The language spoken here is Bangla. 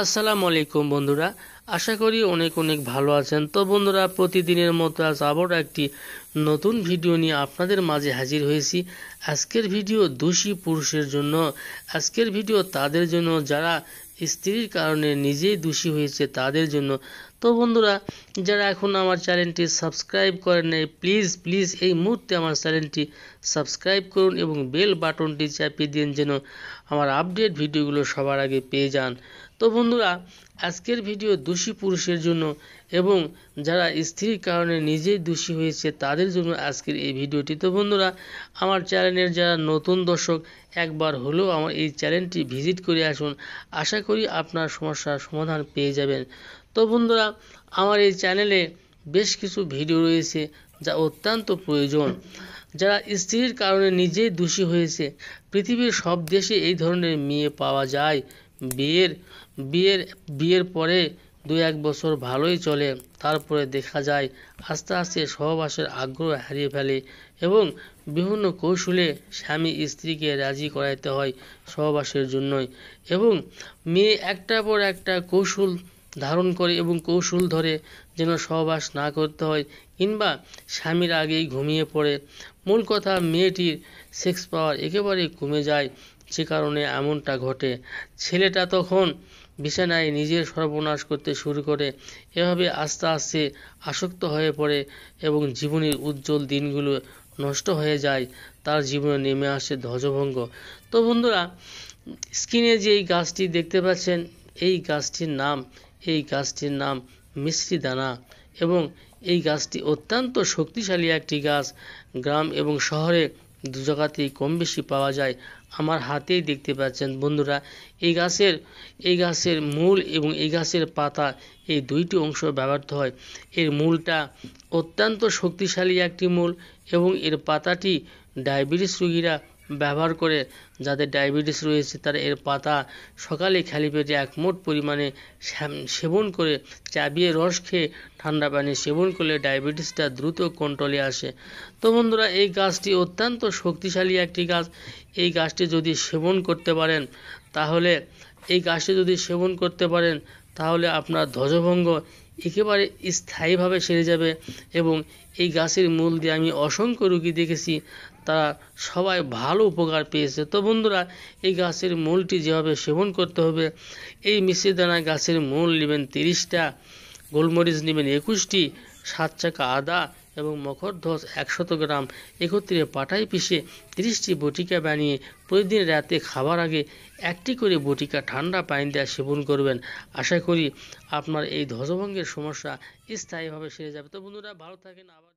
আসসালামু আলাইকুম বন্ধুরা আশা করি অনেক অনেক ভালো আছেন তো বন্ধুরা প্রতিদিনের মতো আজ আবার একটি নতুন ভিডিও নিয়ে আপনাদের মাঝে হাজির হয়েছি আজকের ভিডিও দোষী পুরুষের জন্য আজকের ভিডিও তাদের জন্য যারা স্ত্রীর কারণে নিজেই দোষী হয়েছে তাদের জন্য তো বন্ধুরা যারা এখন আমার চ্যানেলটি সাবস্ক্রাইব করেন নাই প্লিজ প্লিজ এই মুহূর্তে আমার চ্যানেলটি সাবস্ক্রাইব করুন এবং বেল বাটনটি চাপিয়ে দিন যেন আমার আপডেট ভিডিওগুলো সবার আগে পেয়ে যান তো বন্ধুরা আজকের ভিডিও দোষী পুরুষের জন্য এবং যারা স্ত্রীর কারণে নিজেই দোষী হয়েছে তাদের জন্য আজকের এই ভিডিওটি তো বন্ধুরা আমার চ্যানেলের যারা নতুন দর্শক একবার হলেও আমার এই চ্যানেলটি ভিজিট করে আসুন আশা করি করি আপনার সমস্যার সমাধান পেয়ে যাবেন তো বন্ধুরা আমার এই চ্যানেলে বেশ কিছু ভিডিও রয়েছে যা অত্যন্ত প্রয়োজন যারা স্ত্রীর কারণে নিজেই দোষী হয়েছে পৃথিবীর সব দেশে এই ধরনের মেয়ে পাওয়া যায় বিয়ের বিয়ের বিয়ের পরে দু এক বছর ভালোই চলে তারপরে দেখা যায় আস্তে আস্তে সহবাসের আগ্রহ হারিয়ে ফেলে এবং বিভিন্ন কৌশলে স্বামী স্ত্রীকে রাজি করাইতে হয় সহবাসের জন্যই এবং মেয়ে একটার পর একটা কৌশল ধারণ করে এবং কৌশল ধরে যেন সহবাস না করতে হয় কিংবা স্বামীর আগেই ঘুমিয়ে পড়ে মূল কথা মেয়েটির সেক্স পাওয়ার একেবারেই কমে যায় সে কারণে এমনটা ঘটে ছেলেটা তখন বিছানায় নিজের সর্বনাশ করতে শুরু করে এভাবে আস্তে আস্তে আসক্ত হয়ে পড়ে এবং জীবনের উজ্জ্বল দিনগুলো নষ্ট হয়ে যায় তার জীবনে নেমে আসে ধ্বজভঙ্গ তো বন্ধুরা স্ক্রিনে যে এই গাছটি দেখতে পাচ্ছেন এই গাছটির নাম এই গাছটির নাম মিষ্টি দানা এবং এই গাছটি অত্যন্ত শক্তিশালী একটি গাছ গ্রাম এবং শহরে দু জায়গাতেই কম বেশি পাওয়া যায় আমার হাতেই দেখতে পাচ্ছেন বন্ধুরা এই গাছের এই গাছের মূল এবং এই গাছের পাতা এই দুইটি অংশ ব্যবহৃত হয় এর মূলটা অত্যন্ত শক্তিশালী একটি মূল এবং এর পাতাটি ডায়াবেটিস রোগীরা ব্যবহার করে যাদের ডায়াবেটিস রয়েছে তারা এর পাতা সকালে খালি পেটে এক মোট পরিমাণে সেবন করে চাবিয়ে রস খেয়ে ঠান্ডা পানি সেবন করলে ডায়াবেটিসটা দ্রুত কন্ট্রোলে আসে তো বন্ধুরা এই গাছটি অত্যন্ত শক্তিশালী একটি গাছ এই গাছটি যদি সেবন করতে পারেন তাহলে এই গাছটি যদি সেবন করতে পারেন তাহলে আপনার ধ্বজভঙ্গ একেবারে স্থায়ীভাবে সেরে যাবে এবং এই গাছের মূল দিয়ে আমি অসংখ্য রুগী দেখেছি তারা সবাই ভালো উপকার পেয়েছে তো বন্ধুরা এই গাছের মূলটি যেভাবে সেবন করতে হবে এই মিশ্রি দানা গাছের মূল নেবেন তিরিশটা গোলমরিচ নেবেন একুশটি সাত চাকা আদা এবং মকরধ্বজ একশত গ্রাম একত্রে পাটাই পিষে ত্রিশটি বটিকা বানিয়ে প্রতিদিন রাতে খাবার আগে একটি করে বটিকা ঠান্ডা পানি দেওয়া সেবন করবেন আশা করি আপনার এই ধ্বজভঙ্গের সমস্যা স্থায়ীভাবে সেরে যাবে তো বন্ধুরা ভালো থাকেন আবার